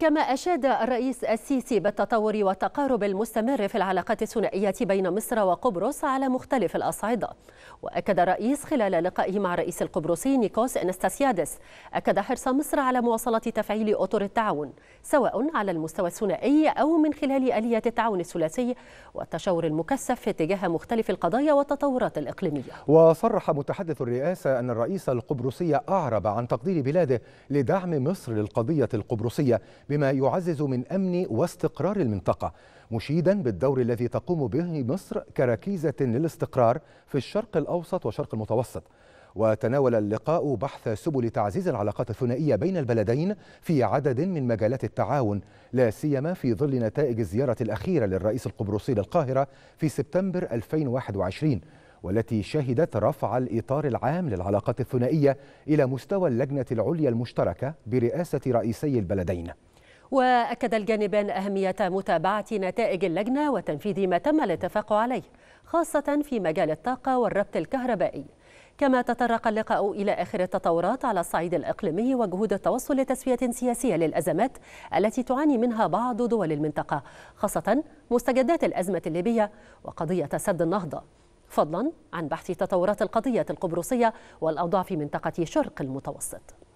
كما أشاد الرئيس السيسي بالتطور والتقارب المستمر في العلاقات الثنائية بين مصر وقبرص على مختلف الأصعدة وأكد الرئيس خلال لقائه مع الرئيس القبرصي نيكوس انستاسيادس أكد حرص مصر على مواصلة تفعيل أطر التعاون سواء على المستوى الثنائي أو من خلال آلية التعاون الثلاثي والتشاور المكثف اتجاه مختلف القضايا والتطورات الإقليمية وصرح متحدث الرئاسة أن الرئيس القبرصي أعرب عن تقدير بلاده لدعم مصر للقضية القبرصية بما يعزز من أمن واستقرار المنطقة مشيدا بالدور الذي تقوم به مصر كركيزة للاستقرار في الشرق الأوسط وشرق المتوسط وتناول اللقاء بحث سبل تعزيز العلاقات الثنائية بين البلدين في عدد من مجالات التعاون لا سيما في ظل نتائج الزيارة الأخيرة للرئيس القبرصي للقاهرة في سبتمبر 2021 والتي شهدت رفع الإطار العام للعلاقات الثنائية إلى مستوى اللجنة العليا المشتركة برئاسة رئيسي البلدين وأكد الجانبان أهمية متابعة نتائج اللجنة وتنفيذ ما تم الاتفاق عليه خاصة في مجال الطاقة والربط الكهربائي كما تطرق اللقاء إلى آخر التطورات على الصعيد الإقليمي وجهود التوصل لتسوية سياسية للأزمات التي تعاني منها بعض دول المنطقة خاصة مستجدات الأزمة الليبية وقضية سد النهضة فضلا عن بحث تطورات القضية القبرصية والأوضاع في منطقة شرق المتوسط